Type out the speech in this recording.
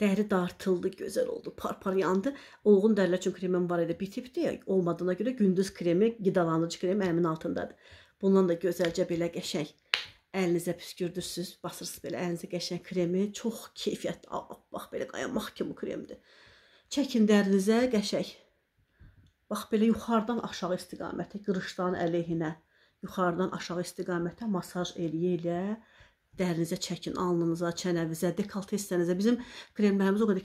Dəri dartıldı, gözəl oldu, par-par yandı. Olğun dərilər üçün kremim var idi, bitibdi. Olmadığına görə gündüz kremi, qidalandırıcı krem əlimin altındadır. Bundan da gözəlcə belə qəşəng əlinizə püskürdürsüz, basırsınız belə əlinizə qəşəng kremi. Çox keyfiyyətli, bax belə qayamaq kimi kremdir. Çəkin dərinizə qəşəng. Bax belə yuxarıdan aşağı istiqamətə, qırışdan əleyhinə, yuxarıdan aşağı istiqamətə masaj eləyə-elə dərinizə çəkin, alnınıza, çənəvizə, dekalt hissənizə. Bizim kremlərimiz o qədər